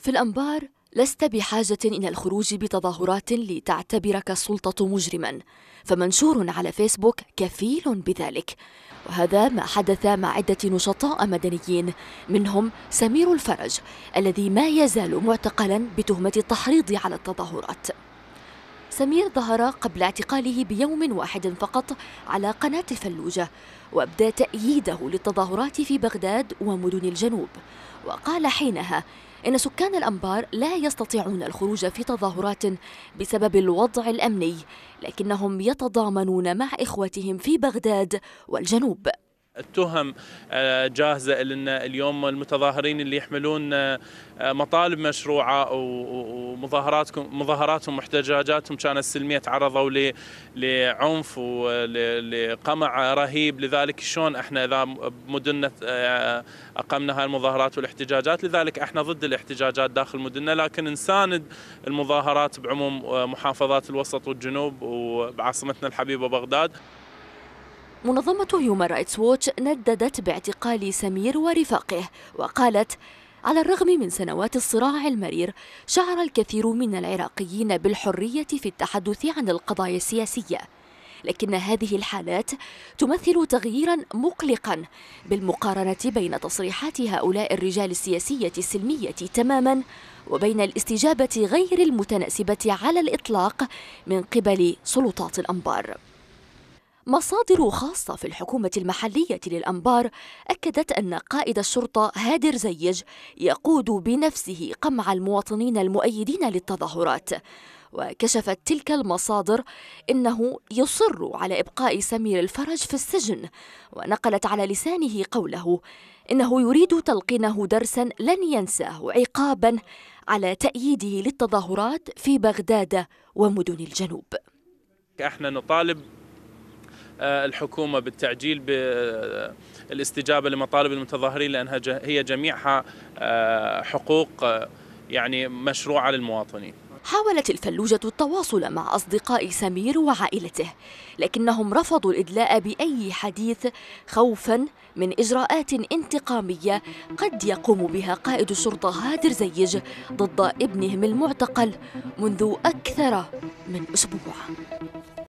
في الأنبار لست بحاجة إلى الخروج بتظاهرات لتعتبرك السلطة مجرما فمنشور على فيسبوك كفيل بذلك وهذا ما حدث مع عدة نشطاء مدنيين منهم سمير الفرج الذي ما يزال معتقلا بتهمة التحريض على التظاهرات سمير ظهر قبل اعتقاله بيوم واحد فقط على قناة الفلوجة وأبدى تأييده للتظاهرات في بغداد ومدن الجنوب وقال حينها إن سكان الأنبار لا يستطيعون الخروج في تظاهرات بسبب الوضع الأمني لكنهم يتضامنون مع إخوتهم في بغداد والجنوب التهم آه، جاهزه لنا اليوم المتظاهرين اللي يحملون آه، مطالب مشروعه ومظاهراتكم مظاهراتهم واحتجاجاتهم كانت سلميه تعرضوا لعنف ولقمع رهيب لذلك شلون احنا اذا مدنة آه، اقمنا هاي المظاهرات والاحتجاجات لذلك احنا ضد الاحتجاجات داخل مدننا لكن نساند المظاهرات بعموم محافظات الوسط والجنوب وبعاصمتنا الحبيبه بغداد منظمة هيومان رايتس ووتش نددت باعتقال سمير ورفاقه وقالت على الرغم من سنوات الصراع المرير شعر الكثير من العراقيين بالحرية في التحدث عن القضايا السياسية لكن هذه الحالات تمثل تغييرا مقلقا بالمقارنة بين تصريحات هؤلاء الرجال السياسية السلمية تماما وبين الاستجابة غير المتناسبة على الإطلاق من قبل سلطات الأنبار مصادر خاصة في الحكومة المحلية للأنبار أكدت أن قائد الشرطة هادر زيج يقود بنفسه قمع المواطنين المؤيدين للتظاهرات وكشفت تلك المصادر انه يصر على ابقاء سمير الفرج في السجن ونقلت على لسانه قوله انه يريد تلقينه درسا لن ينساه عقابا على تاييده للتظاهرات في بغداد ومدن الجنوب احنا نطالب آه، الحكومه بالتعجيل بالاستجابه لمطالب المتظاهرين لانها هي جميعها آه، حقوق آه، يعني مشروعه للمواطنين. حاولت الفلوجة التواصل مع أصدقاء سمير وعائلته لكنهم رفضوا الإدلاء بأي حديث خوفا من إجراءات انتقامية قد يقوم بها قائد الشرطة هادر زيج ضد ابنهم المعتقل منذ أكثر من أسبوع